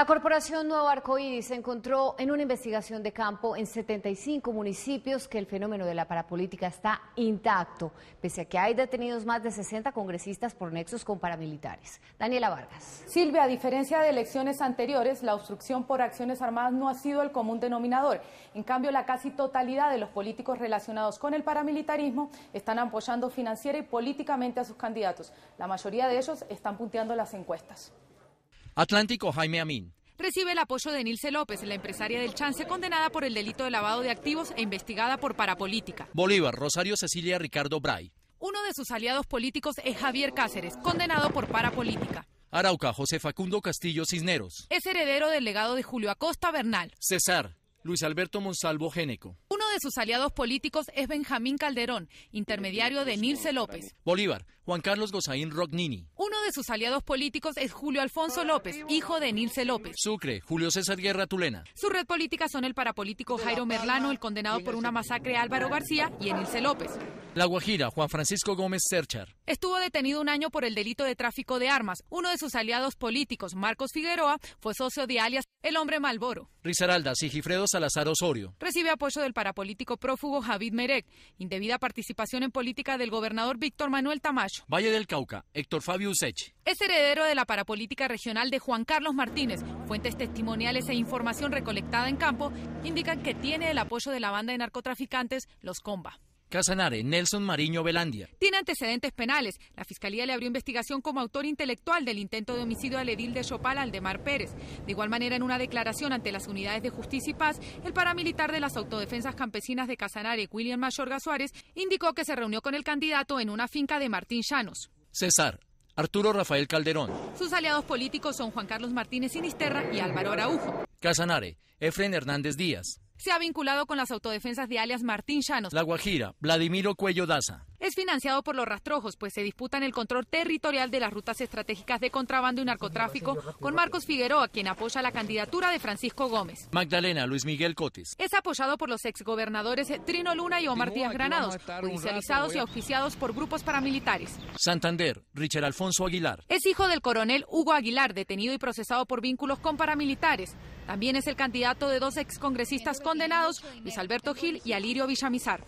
La Corporación Nuevo se encontró en una investigación de campo en 75 municipios que el fenómeno de la parapolítica está intacto, pese a que hay detenidos más de 60 congresistas por nexos con paramilitares. Daniela Vargas. Silvia, a diferencia de elecciones anteriores, la obstrucción por acciones armadas no ha sido el común denominador. En cambio, la casi totalidad de los políticos relacionados con el paramilitarismo están apoyando financiera y políticamente a sus candidatos. La mayoría de ellos están punteando las encuestas. Atlántico, Jaime Amín recibe el apoyo de Nilce López, la empresaria del Chance, condenada por el delito de lavado de activos e investigada por parapolítica. Bolívar, Rosario Cecilia Ricardo Bray. Uno de sus aliados políticos es Javier Cáceres, condenado por parapolítica. Arauca, José Facundo Castillo Cisneros. Es heredero del legado de Julio Acosta Bernal. César, Luis Alberto Monsalvo Géneco. Uno de sus aliados políticos es Benjamín Calderón, intermediario de Nilce López. Bolívar, Juan Carlos Gozaín Rognini. Uno de sus aliados políticos es Julio Alfonso López, hijo de Nilce López. Sucre, Julio César Guerra Tulena. Su red política son el parapolítico Jairo Merlano, el condenado por una masacre Álvaro García, y Enilce López. La Guajira, Juan Francisco Gómez Cerchar. Estuvo detenido un año por el delito de tráfico de armas. Uno de sus aliados políticos, Marcos Figueroa, fue socio de alias El Hombre Malboro. y Gifredo Salazar Osorio. Recibe apoyo del parapolítico prófugo Javid Merec. Indebida participación en política del gobernador Víctor Manuel Tamayo. Valle del Cauca, Héctor Fabio Usechi. Es heredero de la parapolítica regional de Juan Carlos Martínez. Fuentes testimoniales e información recolectada en campo indican que tiene el apoyo de la banda de narcotraficantes Los Comba. Casanare, Nelson Mariño Velandia. Tiene antecedentes penales. La Fiscalía le abrió investigación como autor intelectual del intento de homicidio al edil de Chopal, Aldemar Pérez. De igual manera, en una declaración ante las unidades de justicia y paz, el paramilitar de las autodefensas campesinas de Casanare, William Mayorga Suárez, indicó que se reunió con el candidato en una finca de Martín Llanos. César, Arturo Rafael Calderón. Sus aliados políticos son Juan Carlos Martínez Sinisterra y Álvaro Araujo. Casanare, Efren Hernández Díaz se ha vinculado con las autodefensas de alias Martín Llanos. La Guajira, Vladimiro Cuello Daza financiado por los rastrojos, pues se disputan el control territorial de las rutas estratégicas de contrabando y narcotráfico con Marcos Figueroa, quien apoya la candidatura de Francisco Gómez. Magdalena Luis Miguel Cotes. Es apoyado por los exgobernadores Trino Luna y Omar Díaz Granados, judicializados y oficiados por grupos paramilitares. Santander, Richard Alfonso Aguilar. Es hijo del coronel Hugo Aguilar, detenido y procesado por vínculos con paramilitares. También es el candidato de dos excongresistas condenados, Luis Alberto Gil y Alirio Villamizar.